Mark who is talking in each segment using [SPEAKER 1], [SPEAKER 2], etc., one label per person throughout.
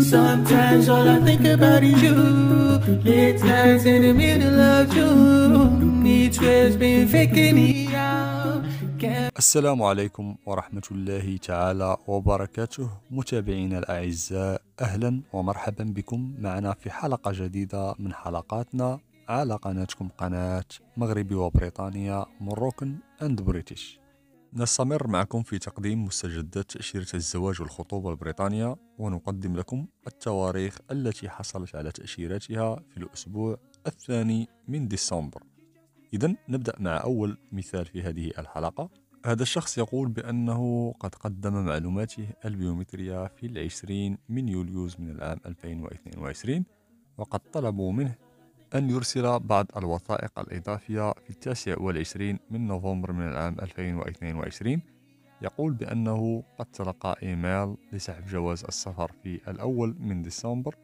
[SPEAKER 1] Sometimes all I think about is you Late nights in the middle of June Each wave's been faking me out السلام عليكم ورحمة الله تعالى وبركاته متابعينا الأعزاء أهلا ومرحبا بكم معنا في حلقة جديدة من حلقاتنا على قناتكم قناة مغربي وبريطانيا مروكن أند بريتش نستمر معكم في تقديم مستجدات تأشيرة الزواج والخطوبة البريطانية ونقدم لكم التواريخ التي حصلت على تأشيرتها في الأسبوع الثاني من ديسمبر إذا نبدأ مع أول مثال في هذه الحلقة هذا الشخص يقول بأنه قد قدم معلوماته البيومترية في العشرين من يوليوز من العام 2022 وقد طلبوا منه أن يرسل بعض الوثائق الإضافية في التاسع والعشرين من نوفمبر من العام 2022 يقول بأنه قد تلقى إيميل لسحب جواز السفر في الأول من ديسمبر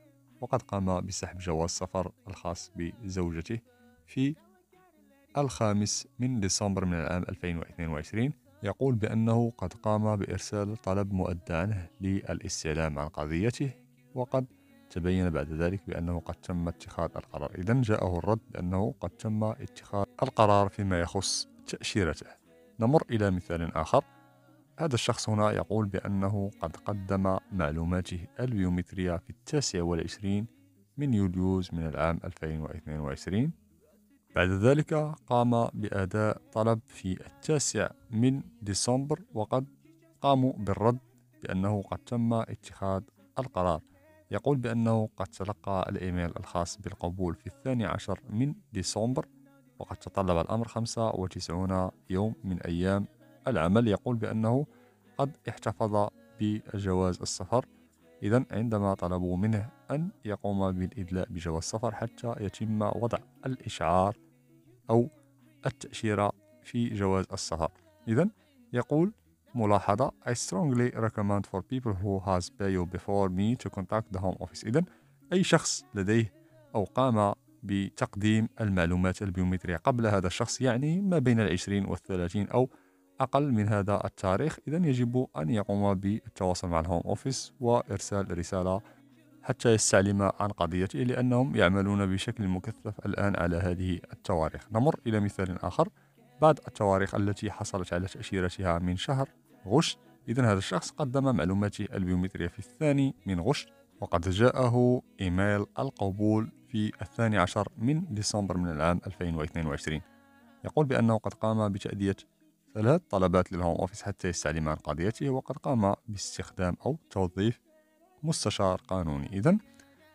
[SPEAKER 1] وقد قام بسحب جواز السفر الخاص بزوجته في الخامس من ديسمبر من العام 2022 يقول بأنه قد قام بإرسال طلب مؤدى عنه للاستعلام عن قضيته وقد تبين بعد ذلك بأنه قد تم اتخاذ القرار إذا جاءه الرد بأنه قد تم اتخاذ القرار فيما يخص تأشيرته نمر إلى مثال آخر هذا الشخص هنا يقول بأنه قد قدم معلوماته البيومترية في التاسع والعشرين من يوليوز من العام 2022 بعد ذلك قام بأداء طلب في التاسع من ديسمبر وقد قاموا بالرد بأنه قد تم اتخاذ القرار يقول بأنه قد تلقى الإيميل الخاص بالقبول في الثاني عشر من ديسمبر وقد تطلب الأمر 95 يوم من أيام العمل يقول بأنه قد احتفظ بجواز السفر إذا عندما طلبوا منه أن يقوم بالإدلاء بجواز السفر حتى يتم وضع الإشعار أو التأشيرة في جواز السفر إذا يقول ملاحظة I strongly recommend for people who has paid before me to contact the home office إذا أي شخص لديه أو قام بتقديم المعلومات البيومترية قبل هذا الشخص يعني ما بين العشرين والثلاثين أو أقل من هذا التاريخ إذا يجب أن يقوم بالتواصل مع الهوم أوفيس وإرسال رسالة حتى يستعلم عن قضيته لأنهم يعملون بشكل مكثف الآن على هذه التواريخ نمر إلى مثال آخر بعض التواريخ التي حصلت على تأشيرتها من شهر غش إذا هذا الشخص قدم معلوماته البيومترية في الثاني من غش وقد جاءه إيميل القبول في الثاني عشر من ديسمبر من العام 2022 يقول بأنه قد قام بتأدية ثلاث طلبات للهوم أوفيس حتى عن قضيته وقد قام باستخدام أو توظيف مستشار قانوني إذا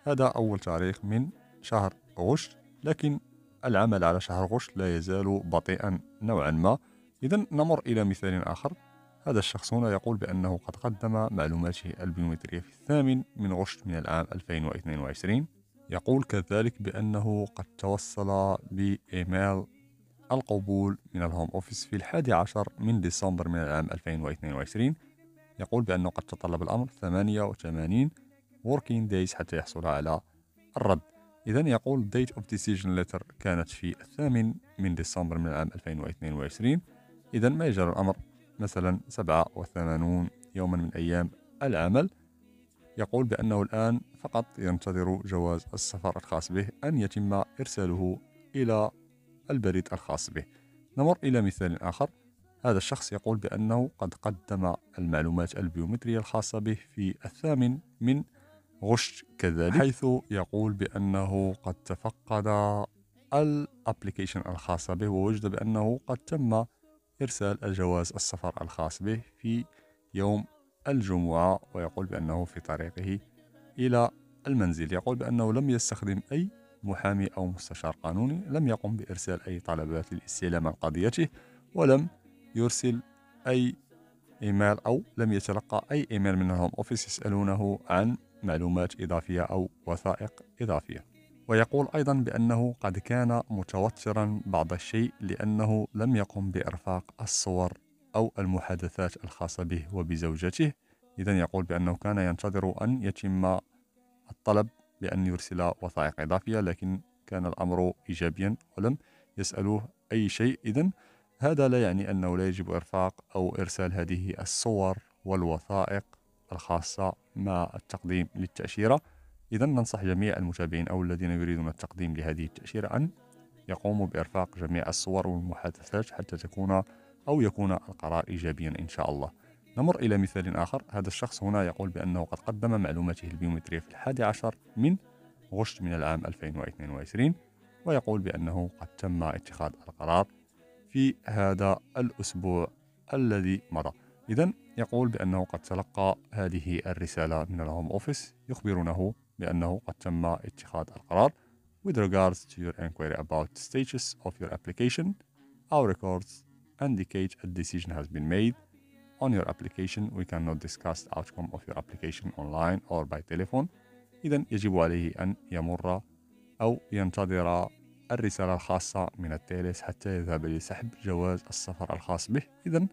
[SPEAKER 1] هذا أول تاريخ من شهر غش لكن العمل على شهر غش لا يزال بطيئا نوعا ما إذا نمر إلى مثال آخر هذا الشخص هنا يقول بأنه قد قدم معلوماته البيومترية في الثامن من غشت من العام 2022 يقول كذلك بأنه قد توصل بإيميل القبول من الهوم أوفيس في الحادي عشر من ديسمبر من العام 2022 يقول بأنه قد تطلب الأمر 88 working days حتى يحصل على الرد إذا يقول date of decision letter كانت في الثامن من ديسمبر من العام 2022 إذا ما يجرى الأمر مثلا 87 يوما من أيام العمل يقول بأنه الآن فقط ينتظر جواز السفر الخاص به أن يتم إرساله إلى البريد الخاص به نمر إلى مثال آخر هذا الشخص يقول بأنه قد قدم المعلومات البيومترية الخاصة به في الثامن من غشت كذلك حيث يقول بأنه قد تفقد الابليكيشن الخاصة به ووجد بأنه قد تم إرسال الجواز السفر الخاص به في يوم الجمعة ويقول بأنه في طريقه إلى المنزل يقول بأنه لم يستخدم أي محامي أو مستشار قانوني لم يقم بإرسال أي طلبات للاستلام عن قضيته ولم يرسل أي إيميل أو لم يتلقى أي إيميل من الهوم أوفيس يسألونه عن معلومات إضافية أو وثائق إضافية ويقول أيضا بأنه قد كان متوترا بعض الشيء لأنه لم يقم بإرفاق الصور أو المحادثات الخاصة به وبزوجته إذا يقول بأنه كان ينتظر أن يتم الطلب بأن يرسل وثائق إضافية لكن كان الأمر إيجابيا ولم يسألوه أي شيء إذا هذا لا يعني أنه لا يجب إرفاق أو إرسال هذه الصور والوثائق الخاصة مع التقديم للتأشيرة إذا ننصح جميع المتابعين أو الذين يريدون التقديم لهذه التأشيرة أن يقوموا بإرفاق جميع الصور والمحادثات حتى تكون أو يكون القرار إيجابيا إن شاء الله نمر إلى مثال آخر هذا الشخص هنا يقول بأنه قد قدم معلوماته البيومترية في الحادي عشر من غشت من العام 2022 ويقول بأنه قد تم اتخاذ القرار في هذا الأسبوع الذي مضى إذا يقول بأنه قد تلقى هذه الرسالة من الهوم أوفيس يخبرونه لأنه قد تم اتخاذ القرار with regards to your inquiry about the status of your application our records indicate a decision has been made on your application we cannot discuss the outcome of your application online or by telephone إذا يجب عليه أن يمر أو ينتظر الرسالة الخاصة من التالس حتى يذهب لسحب جواز السفر الخاص به إذا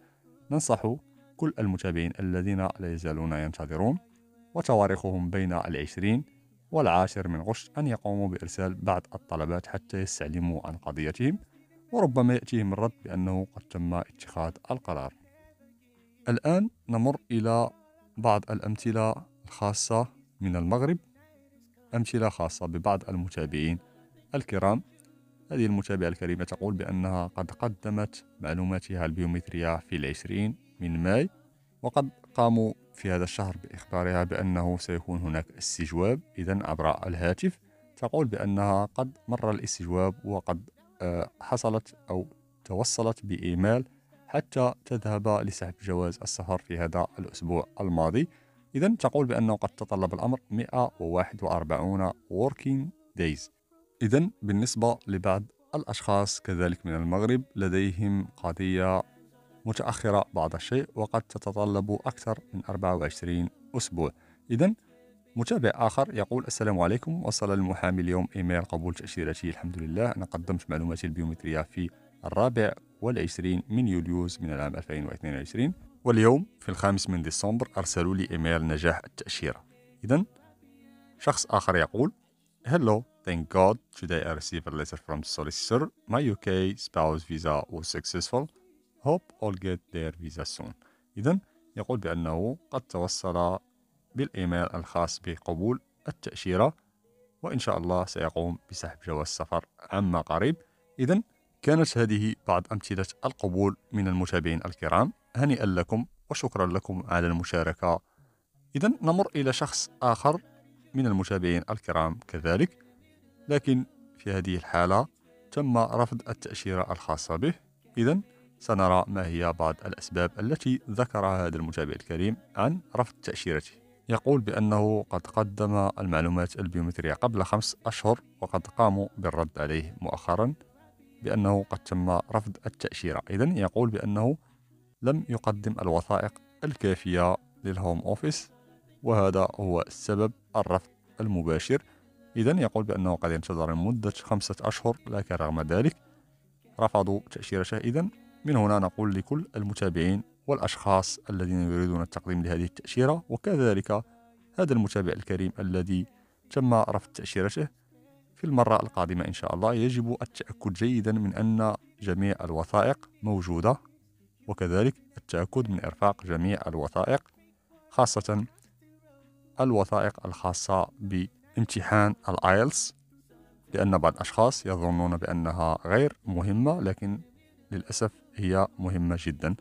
[SPEAKER 1] ننصح كل المتابعين الذين لا يزالون ينتظرون وتواريخهم بين العشرين والعاشر من غشت أن يقوموا بإرسال بعض الطلبات حتى يستعلموا عن قضيتهم وربما يأتيهم الرد بأنه قد تم اتخاذ القرار الآن نمر إلى بعض الأمثلة الخاصة من المغرب أمثلة خاصة ببعض المتابعين الكرام هذه المتابعة الكريمة تقول بأنها قد قدمت معلوماتها البيومترية في العشرين من ماي وقد قاموا في هذا الشهر بإخبارها بأنه سيكون هناك استجواب إذا عبر الهاتف تقول بأنها قد مر الاستجواب وقد آه، حصلت أو توصلت بإيميل حتى تذهب لسحب جواز السفر في هذا الأسبوع الماضي إذا تقول بأنه قد تطلب الأمر 141 working days إذا بالنسبة لبعض الأشخاص كذلك من المغرب لديهم قضية متأخرة بعض الشيء وقد تتطلب أكثر من 24 أسبوع إذا متابع آخر يقول السلام عليكم وصل المحامي اليوم إيميل قبول تأشيرتي الحمد لله أنا قدمت معلوماتي البيومترية في الرابع والعشرين من يوليوز من العام 2022 واليوم في الخامس من ديسمبر أرسلوا لي إيميل نجاح التأشيرة إذا شخص آخر يقول Hello, thank God, today I received a letter from the solicitor. My UK spouse visa was successful. hope all get their visa soon إذا يقول بأنه قد توصل بالإيميل الخاص بقبول التأشيرة وإن شاء الله سيقوم بسحب جواز السفر عما قريب إذا كانت هذه بعض أمثلة القبول من المتابعين الكرام هنيئا لكم وشكرا لكم على المشاركة إذا نمر إلى شخص آخر من المتابعين الكرام كذلك لكن في هذه الحالة تم رفض التأشيرة الخاصة به إذا سنرى ما هي بعض الأسباب التي ذكرها هذا المتابع الكريم عن رفض تأشيرته يقول بأنه قد قدم المعلومات البيومترية قبل خمس أشهر وقد قاموا بالرد عليه مؤخرا بأنه قد تم رفض التأشيرة إذا يقول بأنه لم يقدم الوثائق الكافية للهوم أوفيس وهذا هو السبب الرفض المباشر إذا يقول بأنه قد ينتظر مدة خمسة أشهر لكن رغم ذلك رفضوا تأشيرته إذا من هنا نقول لكل المتابعين والأشخاص الذين يريدون التقديم لهذه التأشيرة وكذلك هذا المتابع الكريم الذي تم رفض تأشيرته في المرة القادمة إن شاء الله يجب التأكد جيدا من أن جميع الوثائق موجودة وكذلك التأكد من إرفاق جميع الوثائق خاصة الوثائق الخاصة بامتحان الآيلس لأن بعض الأشخاص يظنون بأنها غير مهمة لكن للأسف هي مهمة جدا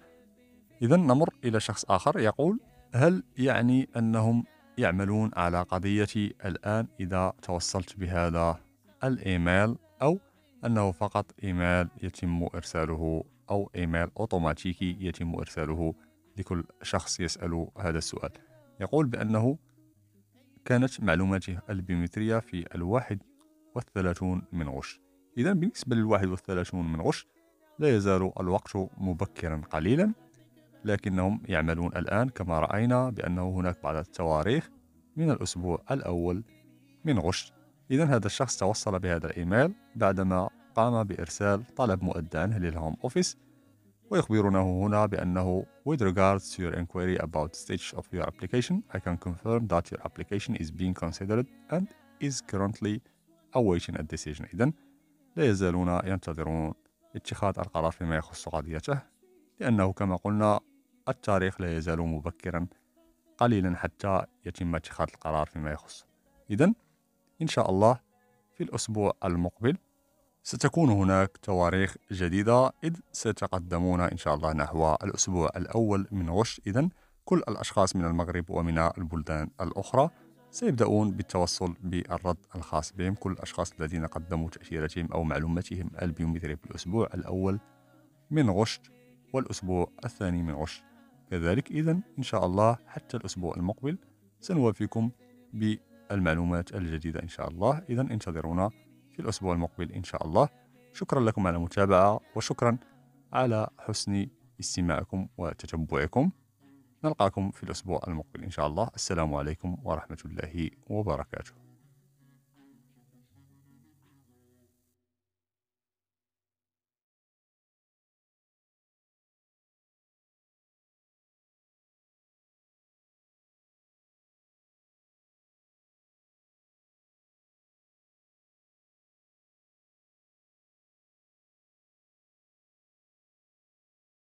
[SPEAKER 1] إذا نمر إلى شخص آخر يقول هل يعني أنهم يعملون على قضيتي الآن إذا توصلت بهذا الإيميل أو أنه فقط إيميل يتم إرساله أو إيميل أوتوماتيكي يتم إرساله لكل شخص يسأل هذا السؤال يقول بأنه كانت معلوماته البيومترية في الواحد والثلاثون من غش إذا بالنسبة للواحد والثلاثون من غش لا يزال الوقت مبكرا قليلا لكنهم يعملون الآن كما رأينا بأنه هناك بعض التواريخ من الأسبوع الأول من غشت إذا هذا الشخص توصل بهذا الإيميل بعدما قام بإرسال طلب مؤداه للهوم أوفيس ويخبرونه هنا بأنه with regards to your inquiry about stage of your application I can confirm that your application is being considered and is currently awaiting a decision إذن لا يزالون ينتظرون اتخاذ القرار فيما يخص قضيته لأنه كما قلنا التاريخ لا يزال مبكرا قليلا حتى يتم اتخاذ القرار فيما يخص إذا إن شاء الله في الأسبوع المقبل ستكون هناك تواريخ جديدة إذ سيتقدمون إن شاء الله نحو الأسبوع الأول من غشت إذا كل الأشخاص من المغرب ومن البلدان الأخرى سيبدأون بالتوصل بالرد الخاص بهم كل الأشخاص الذين قدموا تأشيرتهم أو معلوماتهم البيومتري في الأسبوع الأول من غشت والأسبوع الثاني من غشت كذلك إذا إن شاء الله حتى الأسبوع المقبل سنوافيكم بالمعلومات الجديدة إن شاء الله إذا انتظرونا في الأسبوع المقبل إن شاء الله شكرا لكم على المتابعة وشكرا على حسن استماعكم وتتبعكم نلقاكم في الأسبوع المقبل إن شاء الله السلام عليكم ورحمة الله وبركاته